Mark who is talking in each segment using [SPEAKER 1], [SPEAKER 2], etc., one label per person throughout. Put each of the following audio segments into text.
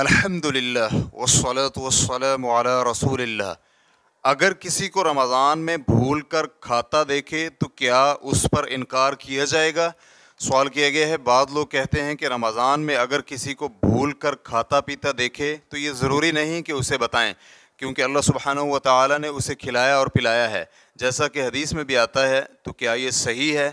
[SPEAKER 1] الحمد للہ وسلۃ وسلم علی رسول اللہ اگر کسی کو رمضان میں بھول کر کھاتا دیکھے تو کیا اس پر انکار کیا جائے گا سوال کیا گیا ہے بعض لوگ کہتے ہیں کہ رمضان میں اگر کسی کو بھول کر کھاتا پیتا دیکھے تو یہ ضروری نہیں کہ اسے بتائیں کیونکہ اللہ سبحانہ و تعالیٰ نے اسے کھلایا اور پلایا ہے جیسا کہ حدیث میں بھی آتا ہے تو کیا یہ صحیح ہے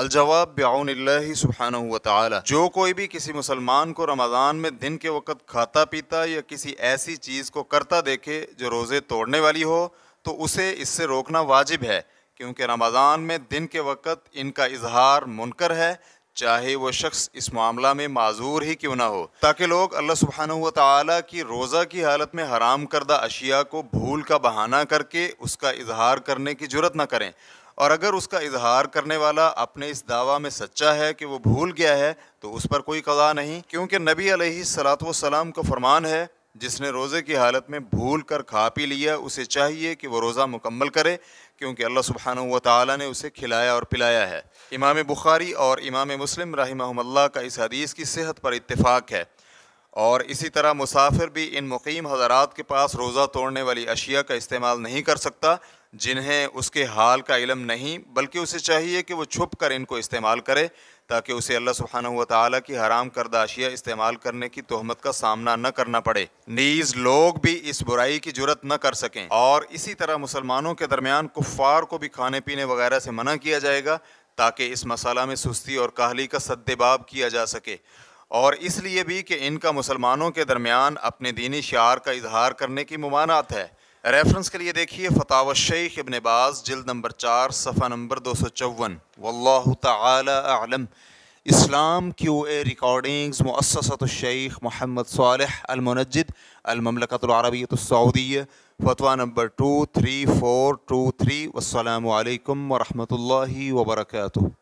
[SPEAKER 1] الجواب بعون اللہ سبحانہ تعالی جو کوئی بھی کسی مسلمان کو رمضان میں دن کے وقت کھاتا پیتا یا کسی ایسی چیز کو کرتا دیکھے جو روزے توڑنے والی ہو تو اسے اس سے روکنا واجب ہے کیونکہ رمضان میں دن کے وقت ان کا اظہار منکر ہے چاہے وہ شخص اس معاملہ میں معذور ہی کیوں نہ ہو تاکہ لوگ اللہ سبحانہ و تعالیٰ کی روزہ کی حالت میں حرام کردہ اشیاء کو بھول کا بہانہ کر کے اس کا اظہار کرنے کی جرت نہ کریں اور اگر اس کا اظہار کرنے والا اپنے اس دعویٰ میں سچا ہے کہ وہ بھول گیا ہے تو اس پر کوئی قضا نہیں کیونکہ نبی علیہ صلاح و کا فرمان ہے جس نے روزے کی حالت میں بھول کر کھا پی لیا اسے چاہیے کہ وہ روزہ مکمل کرے کیونکہ اللہ سبحانہ تعالیٰ نے اسے کھلایا اور پلایا ہے امام بخاری اور امام مسلم رحمہ اللہ کا اس حدیث کی صحت پر اتفاق ہے اور اسی طرح مسافر بھی ان مقیم حضرات کے پاس روزہ توڑنے والی اشیاء کا استعمال نہیں کر سکتا جنہیں اس کے حال کا علم نہیں بلکہ اسے چاہیے کہ وہ چھپ کر ان کو استعمال کرے تاکہ اسے اللہ سبحانہ و تعالیٰ کی حرام کردہ اشیاء استعمال کرنے کی تہمت کا سامنا نہ کرنا پڑے نیز لوگ بھی اس برائی کی جرت نہ کر سکیں اور اسی طرح مسلمانوں کے درمیان کفار کو بھی کھانے پینے وغیرہ سے منع کیا جائے گا تاکہ اس مسئلہ میں سستی اور کاہلی کا سد کیا جا سکے اور اس لیے بھی کہ ان کا مسلمانوں کے درمیان اپنے دینی شعار کا اظہار کرنے کی ممانعت ہے ریفرنس کے لیے دیکھیے فتح و شیخ ابن باز جلد نمبر چار صفحہ نمبر دو سو چون و اللہ تعالی عالم اسلام کیو اے ریکارڈنگز مؤسسۃ الشیخ محمد صالح المنجد المملکت العربیۃ السعودیہ فتویٰ نمبر two three four two three والسلام علیکم ورحمۃ اللہ وبرکاتہ